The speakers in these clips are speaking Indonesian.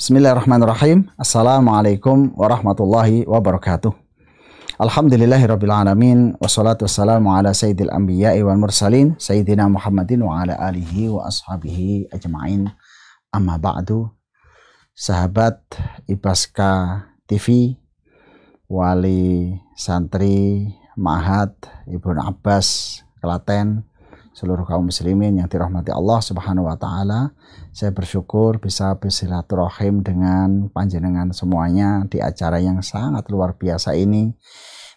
Bismillahirrahmanirrahim. Assalamualaikum warahmatullahi wabarakatuh. Alhamdulillahirrabbilalamin. Wassalatu wassalamu ala sayyidil anbiya'i wal mursalin. Sayyidina Muhammadin wa ala alihi wa ashabihi ajma'in. Amma ba'du. Sahabat Ibaska TV, Wali Santri, Mahat, Ibn Abbas, Kelaten, seluruh kaum muslimin yang dirahmati Allah Subhanahu wa taala. Saya bersyukur bisa bersilaturahim dengan panjenengan semuanya di acara yang sangat luar biasa ini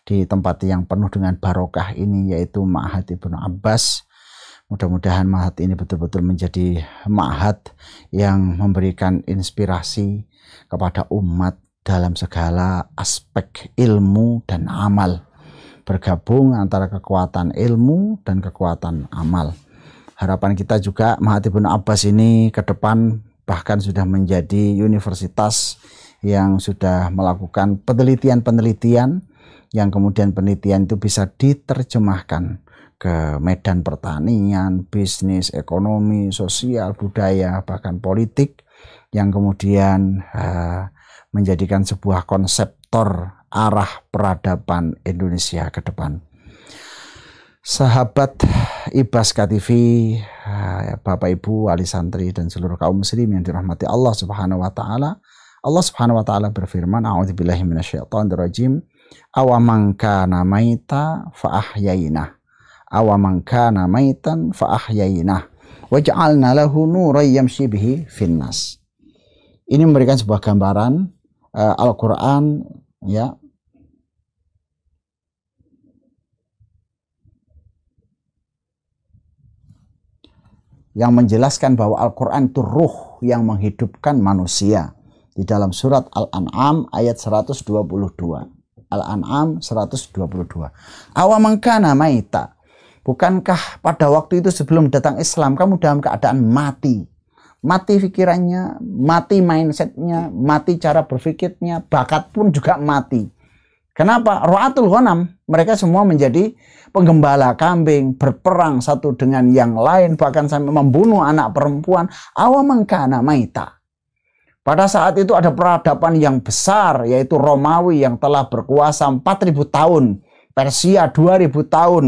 di tempat yang penuh dengan barokah ini yaitu Ma'had Ibnu Abbas. Mudah-mudahan Ma'had ini betul-betul menjadi Ma'had yang memberikan inspirasi kepada umat dalam segala aspek ilmu dan amal bergabung antara kekuatan ilmu dan kekuatan amal. Harapan kita juga Mahatibun Abbas ini ke depan bahkan sudah menjadi universitas yang sudah melakukan penelitian-penelitian yang kemudian penelitian itu bisa diterjemahkan ke medan pertanian, bisnis, ekonomi, sosial, budaya, bahkan politik yang kemudian uh, menjadikan sebuah konseptor arah peradaban Indonesia ke depan. Sahabat Ibas KTV, eh, Bapak Ibu, Ali Santri dan seluruh kaum muslim yang dirahmati Allah Subhanahu wa taala. Allah Subhanahu wa taala berfirman, "A'udzubillahi minasyaitonirrajim. Awaman kana maita fa ahyayna. Awaman kana maitan fa ahyainah. Waj'alna lahu nuran yamshi bihi finnas." Ini memberikan sebuah gambaran uh, Al-Qur'an ya yang menjelaskan bahwa Al-Qur'an itu ruh yang menghidupkan manusia di dalam surat Al-An'am ayat 122. Al-An'am 122. Awamangkana maita. Bukankah pada waktu itu sebelum datang Islam kamu dalam keadaan mati? mati pikirannya, mati mindsetnya, mati cara berpikirnya, bakat pun juga mati. Kenapa? Ro'atul ghanam, mereka semua menjadi penggembala kambing, berperang satu dengan yang lain, bahkan sampai membunuh anak perempuan, awamengkana maita. Pada saat itu ada peradaban yang besar, yaitu Romawi yang telah berkuasa 4.000 tahun, Persia 2.000 tahun,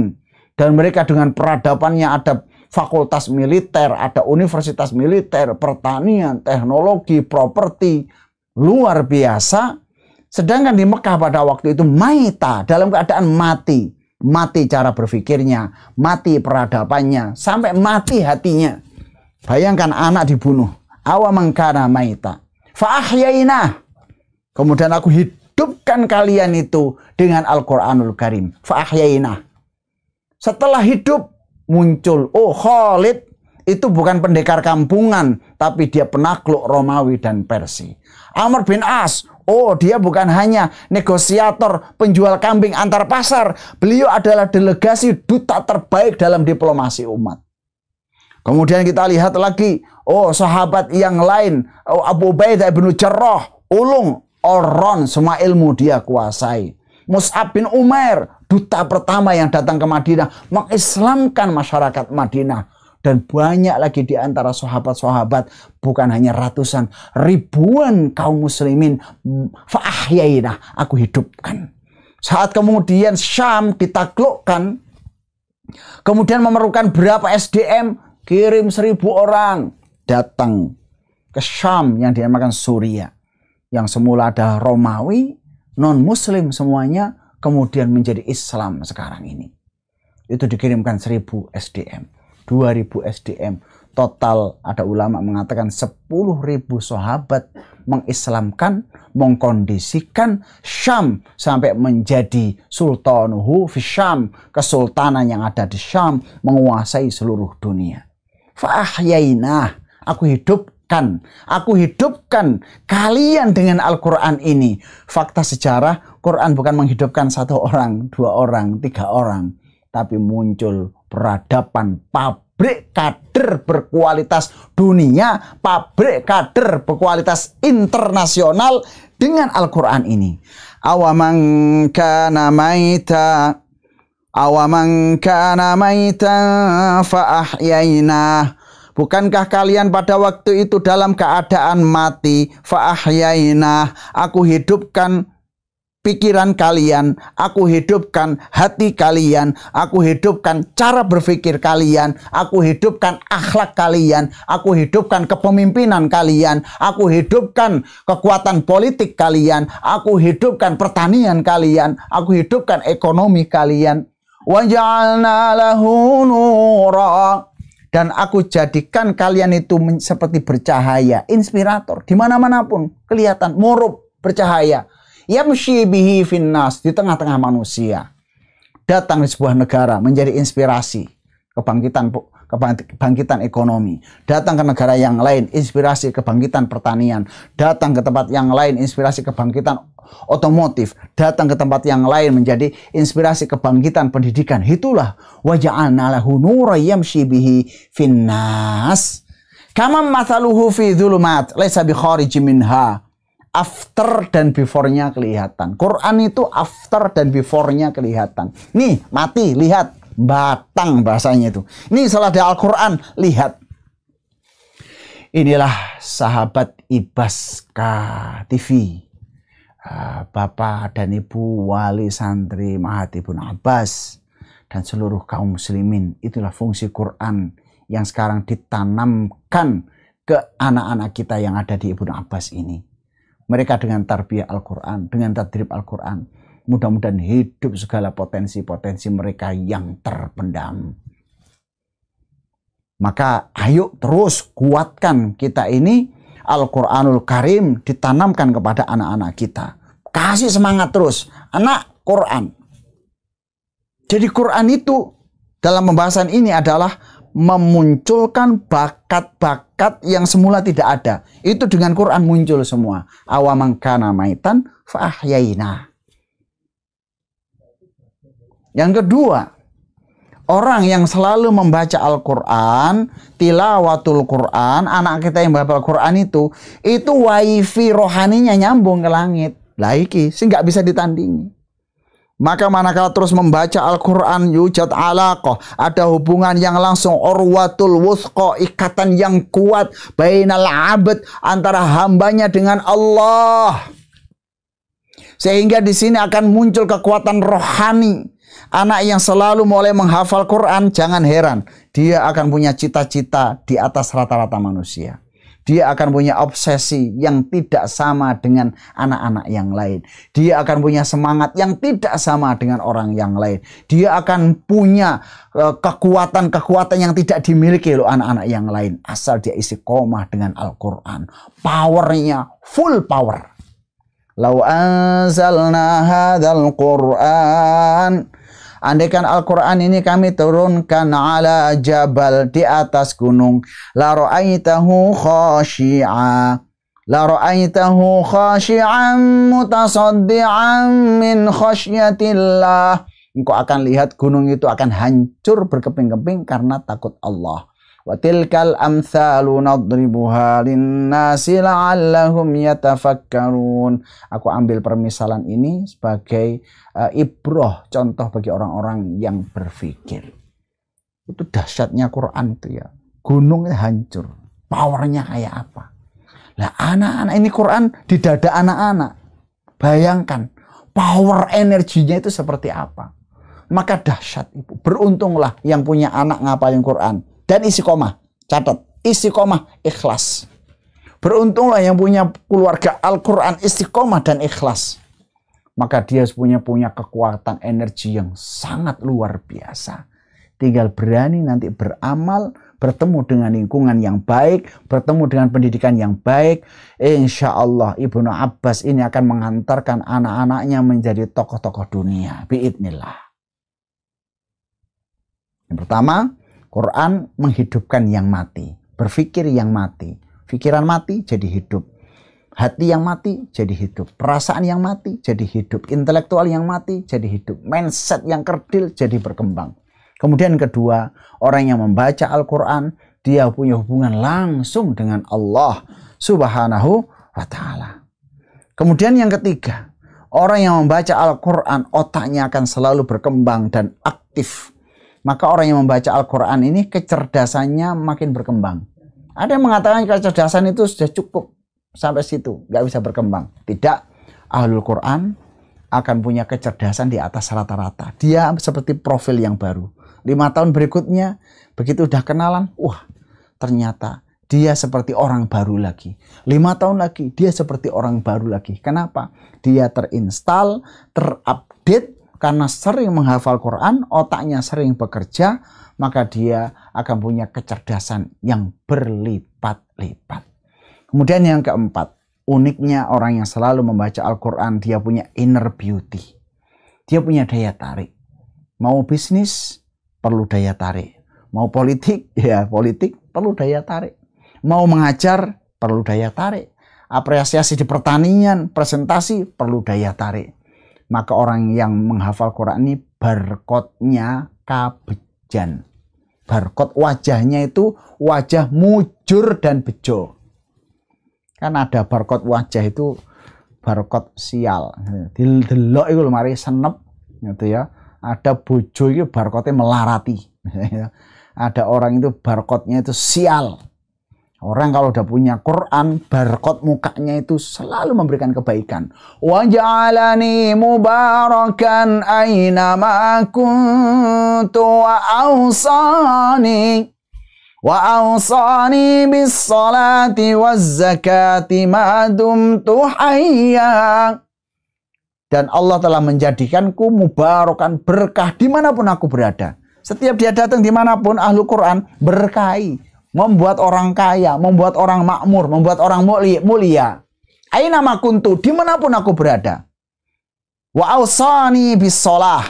dan mereka dengan peradabannya ada fakultas militer, ada universitas militer, pertanian, teknologi, properti, luar biasa. Sedangkan di Mekah pada waktu itu maita dalam keadaan mati, mati cara berpikirnya, mati peradabannya, sampai mati hatinya. Bayangkan anak dibunuh, awa mengkana maita. Fa'ahyainah. Kemudian aku hidupkan kalian itu dengan Al-Quranul Karim. Fa'ahyainah. Setelah hidup, muncul. Oh, Khalid itu bukan pendekar kampungan, tapi dia penakluk Romawi dan Persia. Amr bin As, oh dia bukan hanya negosiator penjual kambing antar pasar, beliau adalah delegasi duta terbaik dalam diplomasi umat. Kemudian kita lihat lagi, oh sahabat yang lain, oh, Abu Ubaidah bin Jarrah, ulung, oron, semua ilmu dia kuasai. Mus'ab bin Umar, duta pertama yang datang ke Madinah mengislamkan masyarakat Madinah dan banyak lagi di antara sahabat-sahabat bukan hanya ratusan ribuan kaum muslimin fa'ahyainah aku hidupkan saat kemudian Syam ditaklukkan kemudian memerlukan berapa SDM kirim seribu orang datang ke Syam yang dinamakan Suria yang semula ada Romawi non muslim semuanya kemudian menjadi Islam sekarang ini. Itu dikirimkan 1000 SDM, 2000 SDM. Total ada ulama mengatakan 10.000 sahabat mengislamkan, mengkondisikan Syam sampai menjadi sultanuhu fi Syam, kesultanan yang ada di Syam menguasai seluruh dunia. Fa'ahyainah, aku hidup hidupkan, aku hidupkan kalian dengan Al-Quran ini. Fakta sejarah, Quran bukan menghidupkan satu orang, dua orang, tiga orang. Tapi muncul peradaban pabrik kader berkualitas dunia, pabrik kader berkualitas internasional dengan Al-Quran ini. Awamangka namaita awamangka namaita fa'ahyainah fa Bukankah kalian pada waktu itu dalam keadaan mati? Fa'ahyainah, aku hidupkan pikiran kalian, aku hidupkan hati kalian, aku hidupkan cara berpikir kalian, aku hidupkan akhlak kalian, aku hidupkan kepemimpinan kalian, aku hidupkan kekuatan politik kalian, aku hidupkan pertanian kalian, aku hidupkan ekonomi kalian. Waj'alna lahu dan aku jadikan kalian itu seperti bercahaya, inspirator di mana-mana pun kelihatan murub bercahaya. Ya bihi finnas di tengah-tengah manusia. Datang di sebuah negara menjadi inspirasi kebangkitan kebangkitan ekonomi, datang ke negara yang lain inspirasi kebangkitan pertanian, datang ke tempat yang lain inspirasi kebangkitan otomotif, datang ke tempat yang lain menjadi inspirasi kebangkitan pendidikan. Itulah waja'alna lahu nuran yamshi bihi finnas. Kama mataluhu fi dhulumat laisa bi minha. After dan before-nya kelihatan. Quran itu after dan before-nya kelihatan. Nih, mati, lihat batang bahasanya itu. Ini salah di Al-Quran, lihat. Inilah sahabat Ibas TV. Ah, bapak dan Ibu Wali Santri Mahatibun Abbas dan seluruh kaum muslimin. Itulah fungsi Quran yang sekarang ditanamkan ke anak-anak kita yang ada di Ibnu Abbas ini. Mereka dengan tarbiyah Al-Quran, dengan tadrib Al-Quran, Mudah-mudahan hidup segala potensi-potensi mereka yang terpendam. Maka ayo terus kuatkan kita ini Al-Quranul Karim ditanamkan kepada anak-anak kita. Kasih semangat terus. Anak Quran. Jadi Quran itu dalam pembahasan ini adalah memunculkan bakat-bakat yang semula tidak ada. Itu dengan Quran muncul semua. Awamangkana maitan fahyainah. Yang kedua, orang yang selalu membaca Al-Quran, tilawatul Quran, anak kita yang membaca Al-Quran itu, itu wifi rohaninya nyambung ke langit. Laiki, sih nggak bisa ditandingi. Maka manakala terus membaca Al-Quran yujad alaqah. Ada hubungan yang langsung orwatul wusqa. Ikatan yang kuat. Bainal abad. Antara hambanya dengan Allah. Sehingga di sini akan muncul kekuatan rohani Anak yang selalu mulai menghafal Quran, jangan heran. Dia akan punya cita-cita di atas rata-rata manusia. Dia akan punya obsesi yang tidak sama dengan anak-anak yang lain. Dia akan punya semangat yang tidak sama dengan orang yang lain. Dia akan punya eh, kekuatan-kekuatan yang tidak dimiliki loh anak-anak yang lain. Asal dia isi koma dengan Al-Quran. Powernya full power. Lau anzalna hadal Qur'an Andaikan Al-Quran ini kami turunkan ala jabal di atas gunung. La ra'aitahu khashi'a. La ra'aitahu khashi'an mutasaddi'an min khashyatillah. Engkau akan lihat gunung itu akan hancur berkeping-keping karena takut Allah. وَتِلْكَ الْأَمْثَالُ نَضْرِبُهَا لِلنَّاسِ لَعَلَّهُمْ يَتَفَكَّرُونَ aku ambil permisalan ini sebagai uh, ibroh contoh bagi orang-orang yang berpikir itu dahsyatnya Quran itu ya gunungnya hancur powernya kayak apa lah anak-anak ini Quran di dada anak-anak bayangkan power energinya itu seperti apa maka dahsyat ibu beruntunglah yang punya anak ngapain Quran dan isi koma, Catat, isi koma ikhlas. Beruntunglah yang punya keluarga Al-Quran istiqomah dan ikhlas. Maka dia punya punya kekuatan energi yang sangat luar biasa. Tinggal berani nanti beramal, bertemu dengan lingkungan yang baik, bertemu dengan pendidikan yang baik. Insya Allah Ibnu Abbas ini akan mengantarkan anak-anaknya menjadi tokoh-tokoh dunia. Biidnillah. Yang pertama, Quran menghidupkan yang mati, berpikir yang mati. Pikiran mati jadi hidup. Hati yang mati jadi hidup. Perasaan yang mati jadi hidup. Intelektual yang mati jadi hidup. Mindset yang kerdil jadi berkembang. Kemudian kedua, orang yang membaca Al-Quran, dia punya hubungan langsung dengan Allah subhanahu wa ta'ala. Kemudian yang ketiga, orang yang membaca Al-Quran otaknya akan selalu berkembang dan aktif maka orang yang membaca Al-Quran ini kecerdasannya makin berkembang. Ada yang mengatakan kecerdasan itu sudah cukup sampai situ, nggak bisa berkembang. Tidak, Ahlul Quran akan punya kecerdasan di atas rata-rata. Dia seperti profil yang baru. Lima tahun berikutnya, begitu udah kenalan, wah ternyata dia seperti orang baru lagi. Lima tahun lagi, dia seperti orang baru lagi. Kenapa? Dia terinstall, terupdate karena sering menghafal Quran, otaknya sering bekerja, maka dia akan punya kecerdasan yang berlipat-lipat. Kemudian yang keempat, uniknya orang yang selalu membaca Al-Quran, dia punya inner beauty. Dia punya daya tarik. Mau bisnis, perlu daya tarik. Mau politik, ya politik, perlu daya tarik. Mau mengajar, perlu daya tarik. Apresiasi di pertanian, presentasi, perlu daya tarik maka orang yang menghafal Quran ini barkotnya kabejan. Barkot wajahnya itu wajah mujur dan bejo. Kan ada barkot wajah itu barkot sial. Delok itu mari senep gitu ya. Ada bojo itu barkotnya melarati. ada orang itu barkotnya itu sial Orang kalau udah punya Quran, barcode mukanya itu selalu memberikan kebaikan. Wajalani mubarakan kuntu wa awsani wa awsani bis salati waz zakati ma dumtu Dan Allah telah menjadikanku mubarakan berkah dimanapun aku berada. Setiap dia datang dimanapun ahlu Quran berkahi membuat orang kaya, membuat orang makmur, membuat orang mulia. Aina makuntu, dimanapun aku berada. Wa bisolah.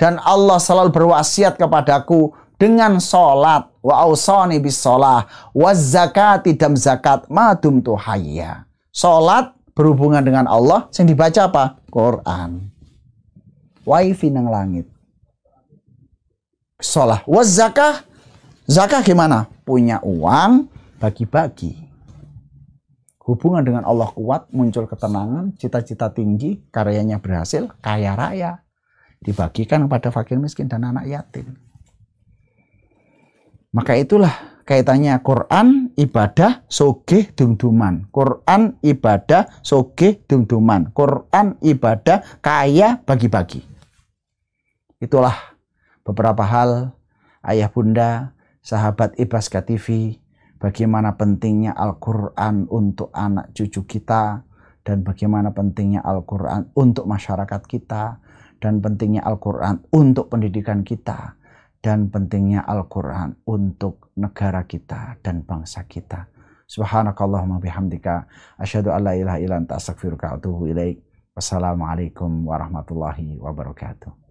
Dan Allah selalu berwasiat kepadaku dengan solat. Wa ausani bisolah. Wa zakati dam zakat madum tuhaya. Solat berhubungan dengan Allah. Yang dibaca apa? Quran. Wifi nang langit. Solah. Wa zakah. Zakah gimana? punya uang, bagi-bagi. Hubungan dengan Allah kuat, muncul ketenangan, cita-cita tinggi, karyanya berhasil, kaya raya. Dibagikan kepada fakir miskin dan anak yatim. Maka itulah kaitannya Quran, ibadah, sogeh, dungduman. Quran, ibadah, sogeh, dungduman. Quran, ibadah, kaya, bagi-bagi. Itulah beberapa hal ayah bunda sahabat Ibaska TV, bagaimana pentingnya Al-Quran untuk anak cucu kita, dan bagaimana pentingnya Al-Quran untuk masyarakat kita, dan pentingnya Al-Quran untuk pendidikan kita, dan pentingnya Al-Quran untuk negara kita dan bangsa kita. Subhanakallahumma bihamdika. Asyadu an ilaha ilan ta'asakfiruka tuh ilaik. Wassalamualaikum warahmatullahi wabarakatuh.